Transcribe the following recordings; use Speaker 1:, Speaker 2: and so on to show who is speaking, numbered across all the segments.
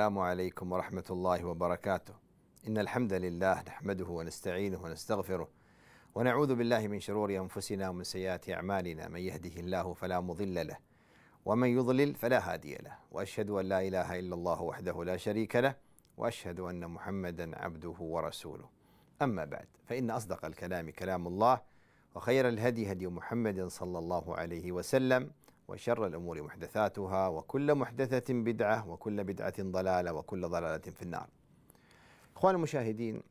Speaker 1: السلام عليكم ورحمة الله وبركاته. إن الحمد لله نحمده ونستعينه ونستغفره ونعوذ بالله من شرور أنفسنا ومن سيئات أعمالنا، من يهده الله فلا مضل له ومن يضلل فلا هادي له، وأشهد أن لا إله إلا الله وحده لا شريك له، وأشهد أن محمدا عبده ورسوله. أما بعد فإن أصدق الكلام كلام الله وخير الهدي هدي محمد صلى الله عليه وسلم وشر الأمور محدثاتها وكل محدثة بدعة وكل بدعة ضلالة وكل ضلالة في النار إخوان المشاهدين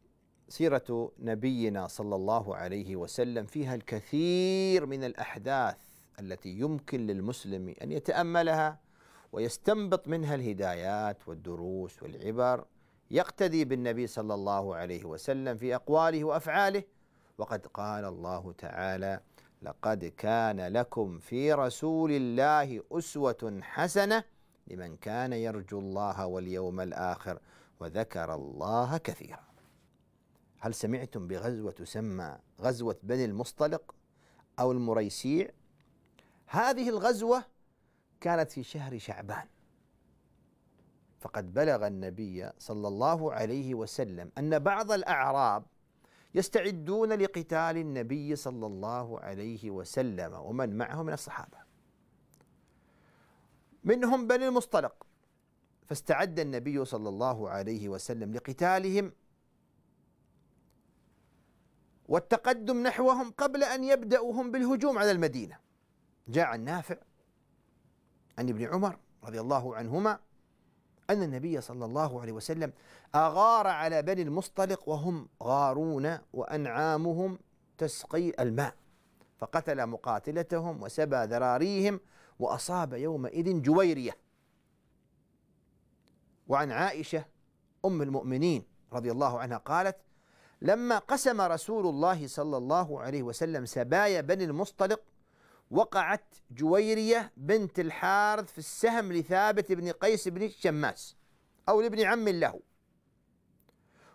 Speaker 1: سيرة نبينا صلى الله عليه وسلم فيها الكثير من الأحداث التي يمكن للمسلم أن يتأملها ويستنبط منها الهدايات والدروس والعبر يقتدي بالنبي صلى الله عليه وسلم في أقواله وأفعاله وقد قال الله تعالى لقد كان لكم في رسول الله أسوة حسنة لمن كان يرجو الله واليوم الآخر وذكر الله كثيرا هل سمعتم بغزوة تسمى غزوة بني المصطلق أو المريسيع هذه الغزوة كانت في شهر شعبان فقد بلغ النبي صلى الله عليه وسلم أن بعض الأعراب يستعدون لقتال النبي صلى الله عليه وسلم ومن معه من الصحابة منهم بني المصطلق فاستعد النبي صلى الله عليه وسلم لقتالهم والتقدم نحوهم قبل أن يبدأوا هم بالهجوم على المدينة جاء النافع عن ابن عمر رضي الله عنهما أن النبي صلى الله عليه وسلم أغار على بني المصطلق وهم غارون وأنعامهم تسقي الماء فقتل مقاتلتهم وسبى ذراريهم وأصاب يومئذ جويرية وعن عائشة أم المؤمنين رضي الله عنها قالت لما قسم رسول الله صلى الله عليه وسلم سبايا بني المصطلق وقعت جويرية بنت الحارث في السهم لثابت بن قيس بن الشماس أو لابن عم له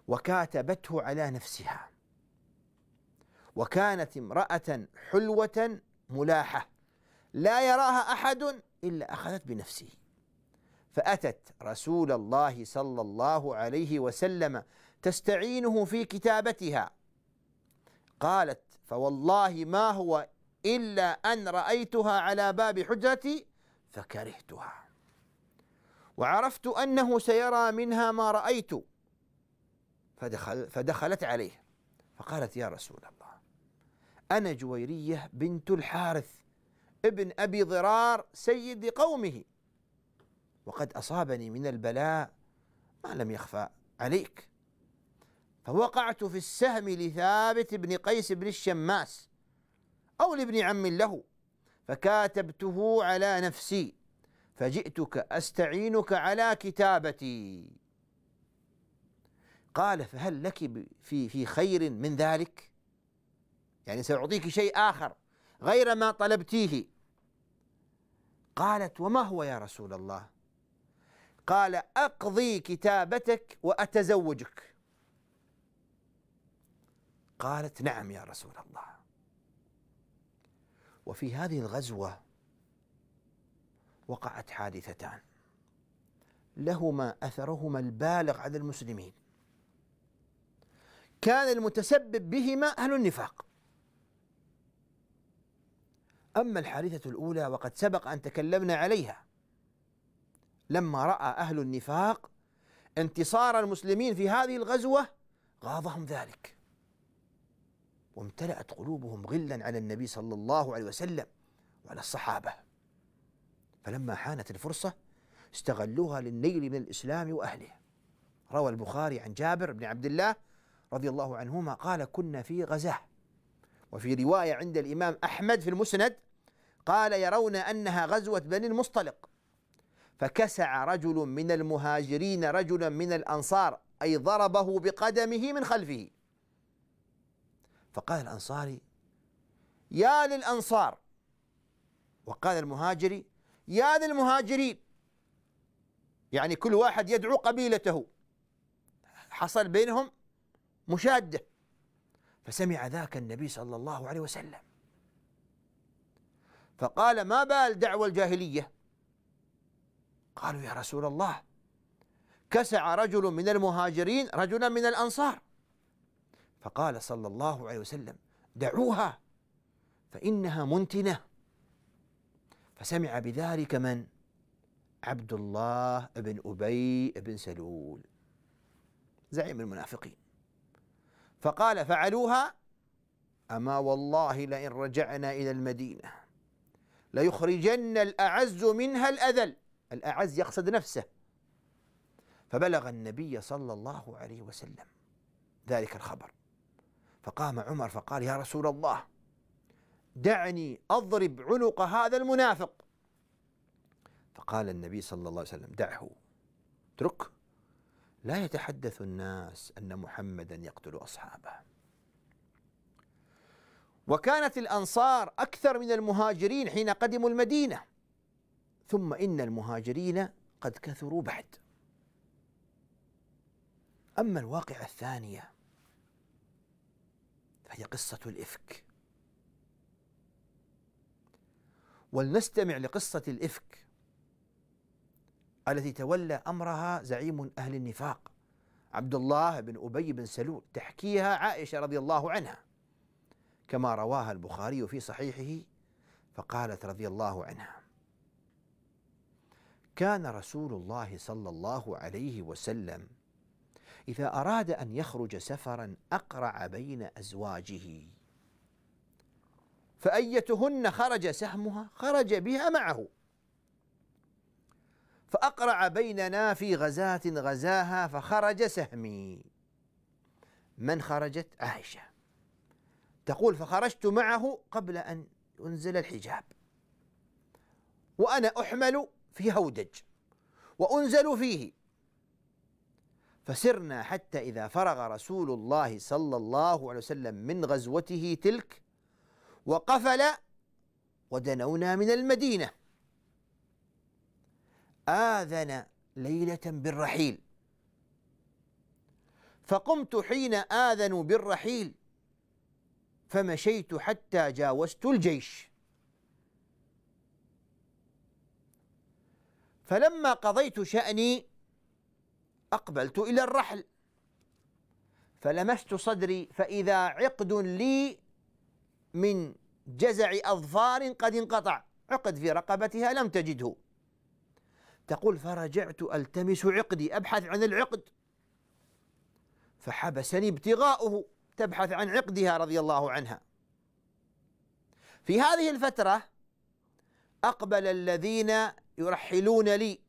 Speaker 1: وكاتبته على نفسها وكانت امرأة حلوة ملاحة لا يراها أحد إلا أخذت بنفسه فأتت رسول الله صلى الله عليه وسلم تستعينه في كتابتها قالت فوالله ما هو إلا أن رأيتها على باب حجرتي فكرهتها وعرفت أنه سيرى منها ما رأيت فدخل فدخلت عليه فقالت يا رسول الله أنا جويرية بنت الحارث ابن أبي ضرار سيد قومه وقد أصابني من البلاء ما لم يخفى عليك فوقعت في السهم لثابت بن قيس بن الشماس أو لابن عم له فكاتبته على نفسي فجئتك أستعينك على كتابتي قال فهل لك في في خير من ذلك؟ يعني سأعطيك شيء آخر غير ما طلبتيه قالت وما هو يا رسول الله؟ قال أقضي كتابتك وأتزوجك قالت نعم يا رسول الله وفي هذه الغزوة وقعت حادثتان لهما أثرهما البالغ على المسلمين كان المتسبب بهما أهل النفاق أما الحادثة الأولى وقد سبق أن تكلمنا عليها لما رأى أهل النفاق انتصار المسلمين في هذه الغزوة غاضهم ذلك وامتلأت قلوبهم غلا على النبي صلى الله عليه وسلم وعلى الصحابة فلما حانت الفرصة استغلوها للنيل من الإسلام وأهله روى البخاري عن جابر بن عبد الله رضي الله عنهما قال كنا في غزاه وفي رواية عند الإمام أحمد في المسند قال يرون أنها غزوة بني المصطلق فكسع رجل من المهاجرين رجلا من الأنصار أي ضربه بقدمه من خلفه فقال الأنصاري يا للأنصار وقال المهاجري يا للمهاجرين يعني كل واحد يدعو قبيلته حصل بينهم مشاده فسمع ذاك النبي صلى الله عليه وسلم فقال ما بال دعوى الجاهليه قالوا يا رسول الله كسع رجل من المهاجرين رجلا من الانصار فقال صلى الله عليه وسلم دعوها فإنها منتنة فسمع بذلك من عبد الله بن أبي بن سلول زعيم المنافقين فقال فعلوها أما والله لئن رجعنا إلى المدينة ليخرجن الأعز منها الأذل الأعز يقصد نفسه فبلغ النبي صلى الله عليه وسلم ذلك الخبر فقام عمر فقال يا رسول الله دعني اضرب عنق هذا المنافق فقال النبي صلى الله عليه وسلم دعه اترك لا يتحدث الناس ان محمدا يقتل اصحابه وكانت الانصار اكثر من المهاجرين حين قدموا المدينه ثم ان المهاجرين قد كثروا بعد اما الواقعه الثانيه هي قصة الإفك ولنستمع لقصة الإفك التي تولى أمرها زعيم أهل النفاق عبد الله بن أبي بن سلول تحكيها عائشة رضي الله عنها كما رواها البخاري في صحيحه فقالت رضي الله عنها كان رسول الله صلى الله عليه وسلم إذا أراد أن يخرج سفرا أقرع بين أزواجه فأيتهن خرج سهمها خرج بها معه فأقرع بيننا في غزاة غزاها فخرج سهمي من خرجت عائشة تقول فخرجت معه قبل أن أنزل الحجاب وأنا أحمل في هودج وأنزل فيه فسرنا حتى إذا فرغ رسول الله صلى الله عليه وسلم من غزوته تلك وقفل ودنونا من المدينة آذن ليلة بالرحيل فقمت حين آذنوا بالرحيل فمشيت حتى جاوزت الجيش فلما قضيت شأني أقبلت إلى الرحل فلمست صدري فإذا عقد لي من جزع أظفار قد انقطع عقد في رقبتها لم تجده تقول فرجعت التمس عقدي ابحث عن العقد فحبسني ابتغاؤه تبحث عن عقدها رضي الله عنها في هذه الفتره اقبل الذين يرحلون لي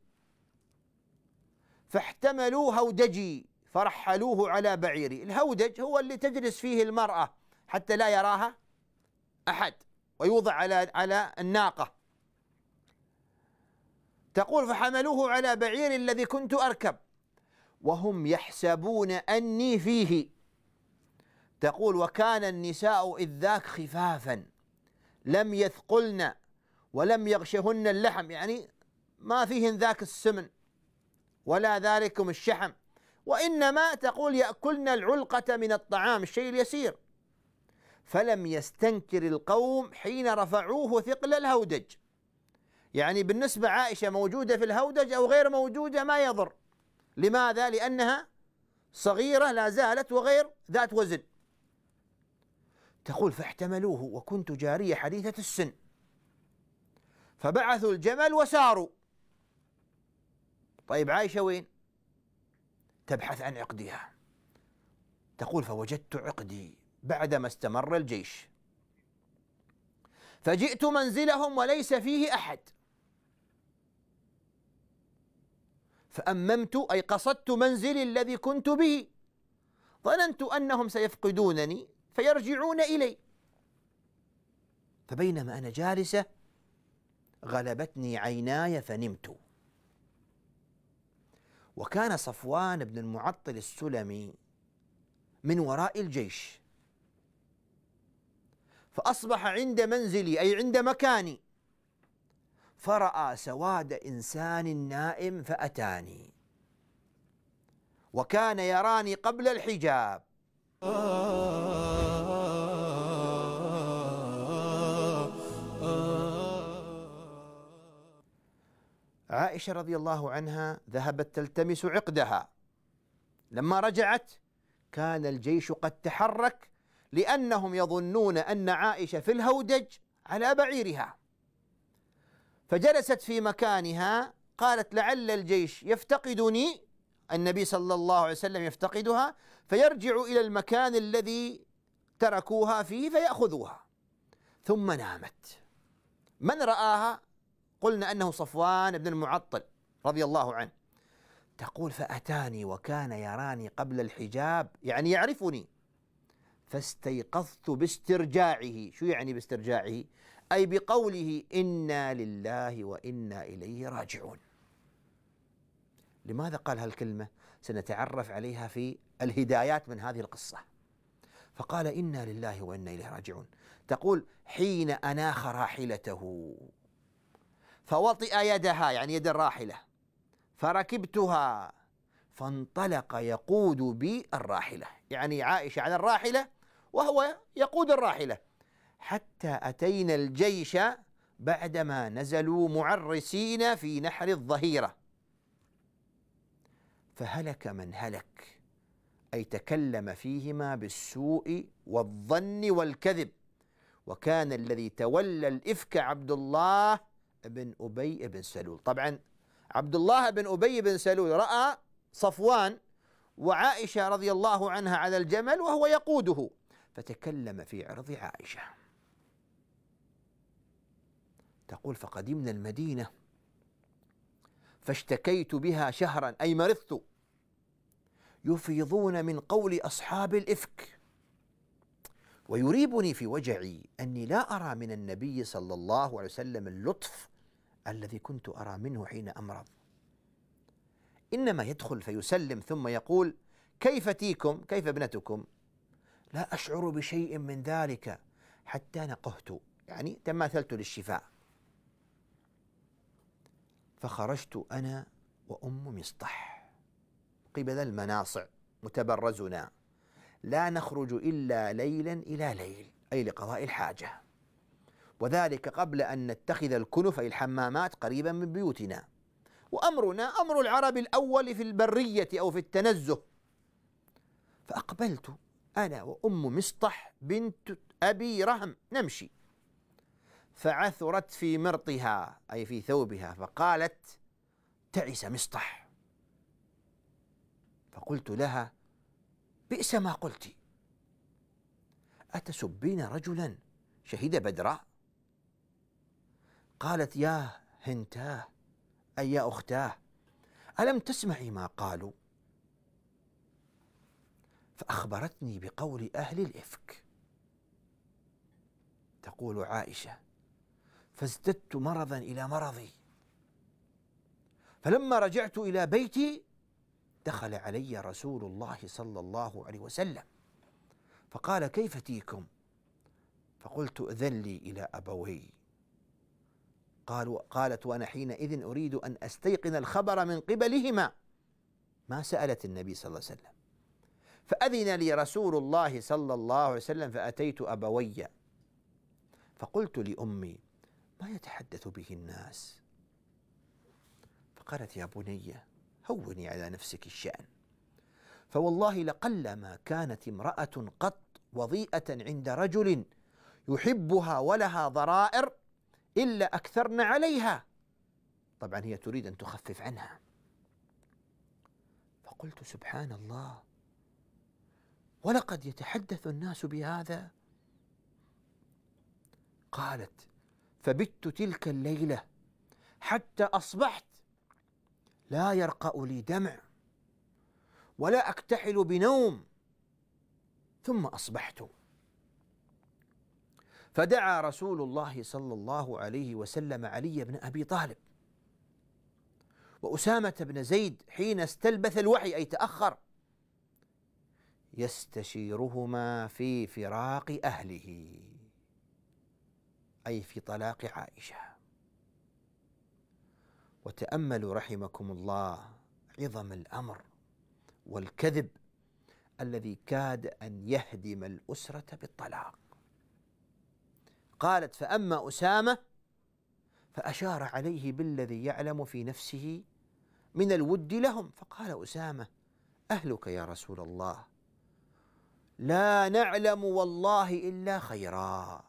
Speaker 1: فاحتملوا هودجي فرحلوه على بعيري الهودج هو اللي تجلس فيه المرأة حتى لا يراها أحد ويوضع على على الناقة تقول فحملوه على بعيري الذي كنت أركب وهم يحسبون أني فيه تقول وكان النساء إذ ذاك خفافا لم يثقلن ولم يغشهن اللحم يعني ما فيهن ذاك السمن ولا ذلكم الشحم وإنما تقول يأكلن العلقة من الطعام الشيء اليسير فلم يستنكر القوم حين رفعوه ثقل الهودج يعني بالنسبة عائشة موجودة في الهودج أو غير موجودة ما يضر لماذا؟ لأنها صغيرة لا زالت وغير ذات وزن تقول فاحتملوه وكنت جارية حديثة السن فبعثوا الجمل وساروا طيب عائشة وين تبحث عن عقدها تقول فوجدت عقدي بعدما استمر الجيش فجئت منزلهم وليس فيه احد فاممت اي قصدت منزلي الذي كنت به ظننت انهم سيفقدونني فيرجعون الي فبينما انا جالسه غلبتني عيناي فنمت وكان صفوان بن المعطل السلمي من وراء الجيش فأصبح عند منزلي أي عند مكاني فرأى سواد إنسان نائم فأتاني وكان يراني قبل الحجاب عائشة رضي الله عنها ذهبت تلتمس عقدها لما رجعت كان الجيش قد تحرك لأنهم يظنون أن عائشة في الهودج على بعيرها فجلست في مكانها قالت لعل الجيش يفتقدني النبي صلى الله عليه وسلم يفتقدها فيرجع الى المكان الذي تركوها فيه فياخذوها ثم نامت من راها قلنا أنه صفوان بن المعطل رضي الله عنه تقول فأتاني وكان يراني قبل الحجاب يعني يعرفني فاستيقظت باسترجاعه شو يعني باسترجاعه أي بقوله إنا لله وإنا إليه راجعون لماذا قال هالكلمة سنتعرف عليها في الهدايات من هذه القصة فقال إنا لله وإنا إليه راجعون تقول حين أناخ راحلته فوطئ يدها يعني يد الراحلة فركبتها فانطلق يقود بي الراحلة يعني عائشة على الراحلة وهو يقود الراحلة حتى أتينا الجيش بعدما نزلوا معرسين في نحر الظهيرة فهلك من هلك أي تكلم فيهما بالسوء والظن والكذب وكان الذي تولى الإفك عبد الله بن أبي بن سلول طبعا عبد الله بن أبي بن سلول رأى صفوان وعائشة رضي الله عنها على الجمل وهو يقوده فتكلم في عرض عائشة تقول فقدمنا المدينة فاشتكيت بها شهرا أي مرضت يفيضون من قول أصحاب الإفك ويريبني في وجعي أني لا أرى من النبي صلى الله عليه وسلم اللطف الذي كنت أرى منه حين أمرض إنما يدخل فيسلم ثم يقول كيف تيكم كيف ابنتكم لا أشعر بشيء من ذلك حتى نقهت يعني تماثلت للشفاء فخرجت أنا وأم مصطح قبل المناصع متبرزنا لا نخرج إلا ليلا إلى ليل أي لقضاء الحاجة وذلك قبل أن نتخذ الكنف أي الحمامات قريبا من بيوتنا وأمرنا أمر العرب الأول في البرية أو في التنزه فأقبلت أنا وأم مسطح بنت أبي رهم نمشي فعثرت في مرطها أي في ثوبها فقالت تعس مسطح فقلت لها بئس ما قلت أتسبين رجلا شهد بدرا قالت يا هنتاه أي يا أختاه ألم تسمعي ما قالوا فأخبرتني بقول أهل الإفك تقول عائشة فازددت مرضا إلى مرضي فلما رجعت إلى بيتي دخل علي رسول الله صلى الله عليه وسلم فقال كيف تيكم فقلت أذن لي إلى أبوي قالوا قالت وأنا حينئذ أريد أن أستيقن الخبر من قبلهما ما سألت النبي صلى الله عليه وسلم فأذن لي رسول الله صلى الله عليه وسلم فأتيت أبوي فقلت لأمي ما يتحدث به الناس فقالت يا بني هوني على نفسك الشأن فوالله لقلما كانت امرأة قط وضيئة عند رجل يحبها ولها ضرائر إلا اكثرنا عليها طبعا هي تريد أن تخفف عنها فقلت سبحان الله ولقد يتحدث الناس بهذا قالت فبت تلك الليله حتى اصبحت لا يرقا لي دمع ولا اكتحل بنوم ثم اصبحت فدعا رسول الله صلى الله عليه وسلم علي بن ابي طالب واسامه بن زيد حين استلبث الوحي اي تاخر يستشيرهما في فراق اهله اي في طلاق عائشه وتاملوا رحمكم الله عظم الامر والكذب الذي كاد ان يهدم الاسره بالطلاق قالت فأما أسامة فأشار عليه بالذي يعلم في نفسه من الود لهم فقال أسامة أهلك يا رسول الله لا نعلم والله إلا خيرا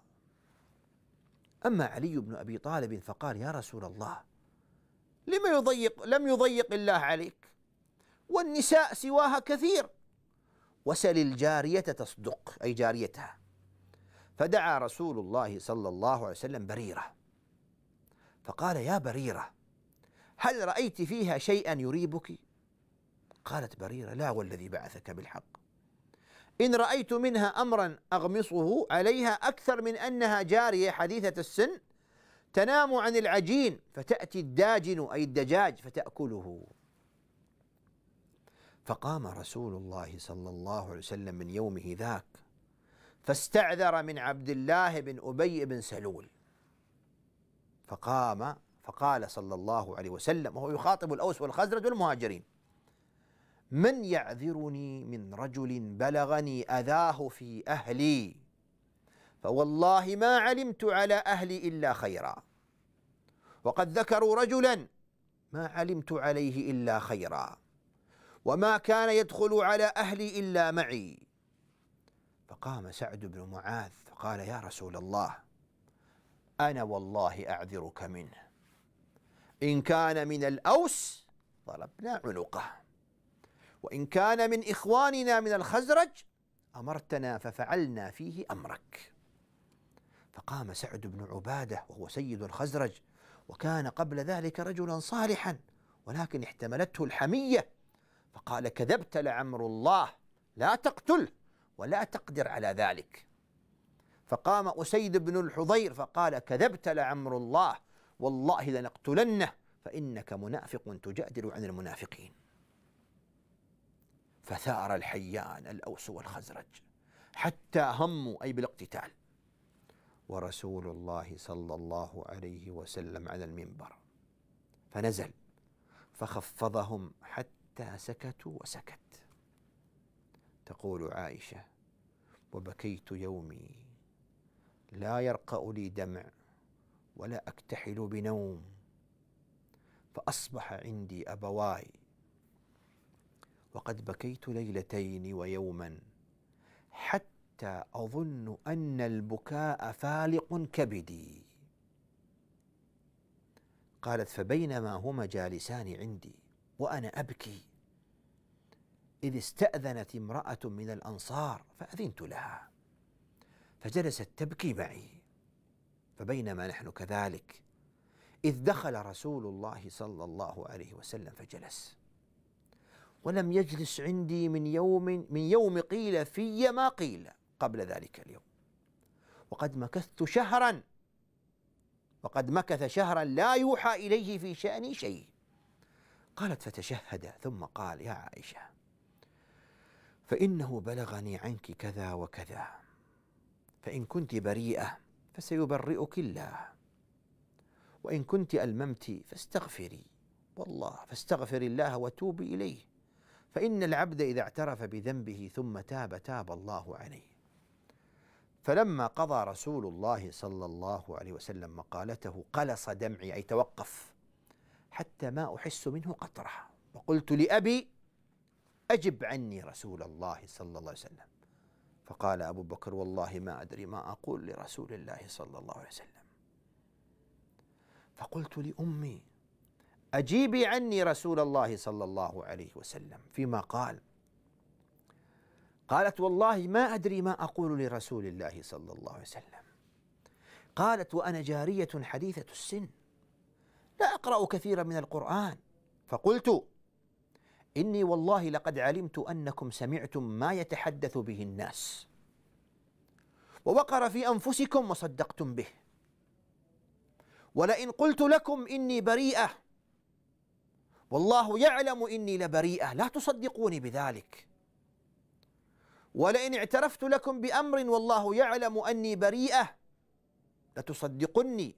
Speaker 1: أما علي بن أبي طالب فقال يا رسول الله لم يضيق لم يضيق الله عليك والنساء سواها كثير وسل الجارية تصدق أي جاريتها فدعا رسول الله صلى الله عليه وسلم بريرة فقال يا بريرة هل رأيت فيها شيئا يريبك قالت بريرة لا والذي بعثك بالحق إن رأيت منها أمرا أغمصه عليها أكثر من أنها جارية حديثة السن تنام عن العجين فتأتي الداجن أي الدجاج فتأكله فقام رسول الله صلى الله عليه وسلم من يومه ذاك فاستعذر من عبد الله بن أبي بن سلول فقام فقال صلى الله عليه وسلم وهو يخاطب الأوس والخزرج والمهاجرين من يعذرني من رجل بلغني أذاه في أهلي فوالله ما علمت على أهلي إلا خيرا وقد ذكروا رجلا ما علمت عليه إلا خيرا وما كان يدخل على أهلي إلا معي فقام سعد بن معاذ فقال يا رسول الله أنا والله أعذرك منه إن كان من الأوس ضربنا عنقه وإن كان من إخواننا من الخزرج أمرتنا ففعلنا فيه أمرك فقام سعد بن عبادة وهو سيد الخزرج وكان قبل ذلك رجلا صالحا ولكن احتملته الحمية فقال كذبت لعمر الله لا تقتله ولا تقدر على ذلك فقام أسيد بن الحضير فقال كذبت لعمر الله والله لنقتلنه فإنك منافق تجادل عن المنافقين فثار الحيان الأوس والخزرج حتى هموا أي بالاقتتال ورسول الله صلى الله عليه وسلم على المنبر فنزل فخفضهم حتى سكتوا وسكت تقول عائشة وبكيت يومي لا يرقأ لي دمع ولا أكتحل بنوم فأصبح عندي أبواي وقد بكيت ليلتين ويوما حتى أظن أن البكاء فالق كبدي قالت فبينما هما جالسان عندي وأنا أبكي إذ استأذنت امرأة من الأنصار فأذنت لها فجلست تبكي معي فبينما نحن كذلك إذ دخل رسول الله صلى الله عليه وسلم فجلس ولم يجلس عندي من يوم من يوم قيل في ما قيل قبل ذلك اليوم وقد مكثت شهرا وقد مكث شهرا لا يوحى إليه في شأني شيء قالت فتشهد ثم قال يا عائشة فإنه بلغني عنك كذا وكذا فإن كنت بريئة فسيبرئك الله وإن كنت ألممت فاستغفري والله فاستغفري الله وتوبي إليه فإن العبد إذا اعترف بذنبه ثم تاب تاب الله عليه فلما قضى رسول الله صلى الله عليه وسلم مقالته قلص دمعي أي توقف حتى ما أحس منه قطرة وقلت لأبي أجب عني رسول الله صلى الله عليه وسلم فقال أبو بكر والله ما أدري ما أقول لرسول الله صلى الله عليه وسلم فقلت لأمي أجيبي عني رسول الله صلى الله عليه وسلم فيما قال قالت والله ما أدري ما أقول لرسول الله صلى الله عليه وسلم قالت وأنا جارية حديثة السن لا أقرأ كثيرا من القرآن فقلت إني والله لقد علمت أنكم سمعتم ما يتحدث به الناس ووقر في أنفسكم وصدقتم به ولئن قلت لكم إني بريئة والله يعلم إني لبريئة لا تصدقوني بذلك ولئن اعترفت لكم بأمر والله يعلم أني بريئة لتصدقني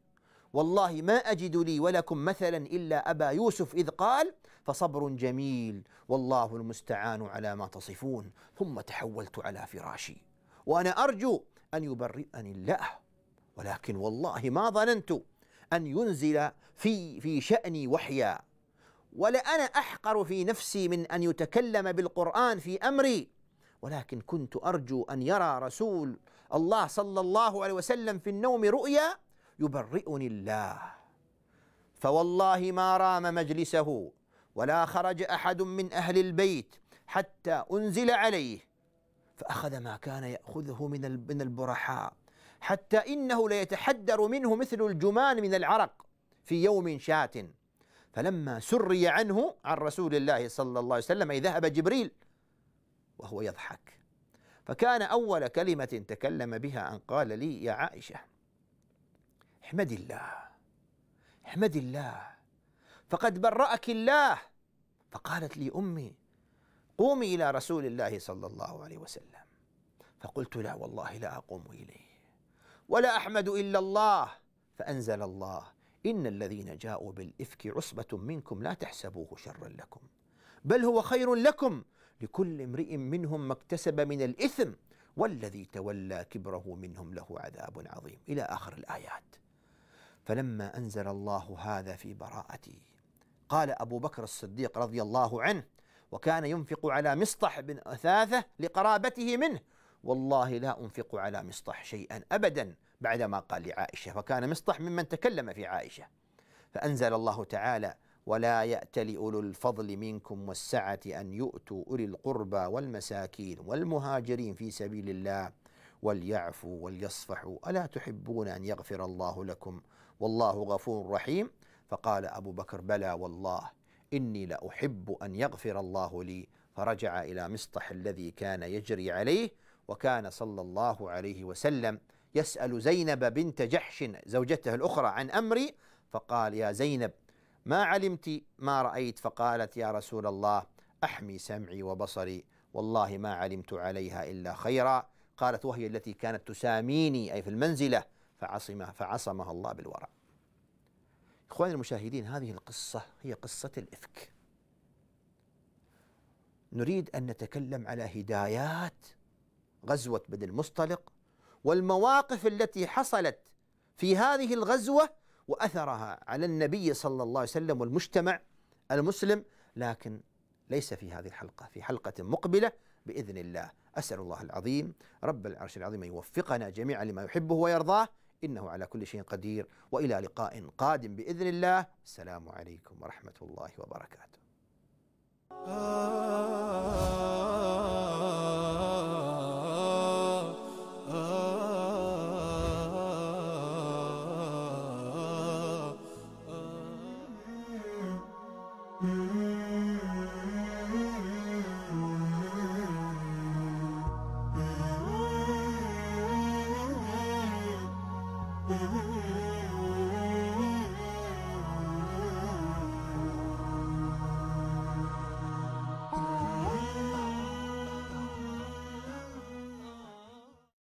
Speaker 1: والله ما أجد لي ولكم مثلا إلا أبا يوسف إذ قال فصبر جميل والله المستعان على ما تصفون ثم تحولت على فراشي وأنا أرجو أن يبرئني الله ولكن والله ما ظننت أن ينزل في في شأني وحيا ولأنا أحقر في نفسي من أن يتكلم بالقرآن في أمري ولكن كنت أرجو أن يرى رسول الله صلى الله عليه وسلم في النوم رؤيا يبرئني الله فوالله ما رام مجلسه ولا خرج احد من اهل البيت حتى انزل عليه فاخذ ما كان ياخذه من من البرحاء حتى انه ليتحدر منه مثل الجمان من العرق في يوم شات فلما سري عنه عن رسول الله صلى الله عليه وسلم اي ذهب جبريل وهو يضحك فكان اول كلمه تكلم بها ان قال لي يا عائشه احمد الله احمد الله فقد برأك الله فقالت لي أمي قومي إلى رسول الله صلى الله عليه وسلم فقلت لا والله لا أقوم إليه ولا أحمد إلا الله فأنزل الله إن الذين جاءوا بالإفك عصبة منكم لا تحسبوه شرا لكم بل هو خير لكم لكل امرئ منهم ما اكتسب من الإثم والذي تولى كبره منهم له عذاب عظيم إلى آخر الآيات فلما انزل الله هذا في براءتي قال ابو بكر الصديق رضي الله عنه وكان ينفق على مصطح بن اثاثه لقرابته منه والله لا انفق على مصطح شيئا ابدا بعدما قال لعائشه وكان مصطح ممن تكلم في عائشه فانزل الله تعالى ولا يأتل أولو الفضل منكم والسعة أن يؤتوا أولي القربى والمساكين والمهاجرين في سبيل الله وليعفوا وليصفحوا ألا تحبون أن يغفر الله لكم والله غفور رحيم فقال أبو بكر بلى والله إني لأحب أن يغفر الله لي فرجع إلى مسطح الذي كان يجري عليه وكان صلى الله عليه وسلم يسأل زينب بنت جحش زوجته الأخرى عن أمري فقال يا زينب ما علمت ما رأيت فقالت يا رسول الله أحمي سمعي وبصري والله ما علمت عليها إلا خيرا قالت وهي التي كانت تساميني أي في المنزلة فعصمه فعصمها الله بالورع. اخواني المشاهدين هذه القصه هي قصه الافك. نريد ان نتكلم على هدايات غزوه بن المصطلق والمواقف التي حصلت في هذه الغزوه واثرها على النبي صلى الله عليه وسلم والمجتمع المسلم لكن ليس في هذه الحلقه، في حلقه مقبله باذن الله، اسال الله العظيم رب العرش العظيم ان يوفقنا جميعا لما يحبه ويرضاه إنه على كل شيء قدير وإلى لقاء قادم بإذن الله السلام عليكم ورحمة الله وبركاته آه.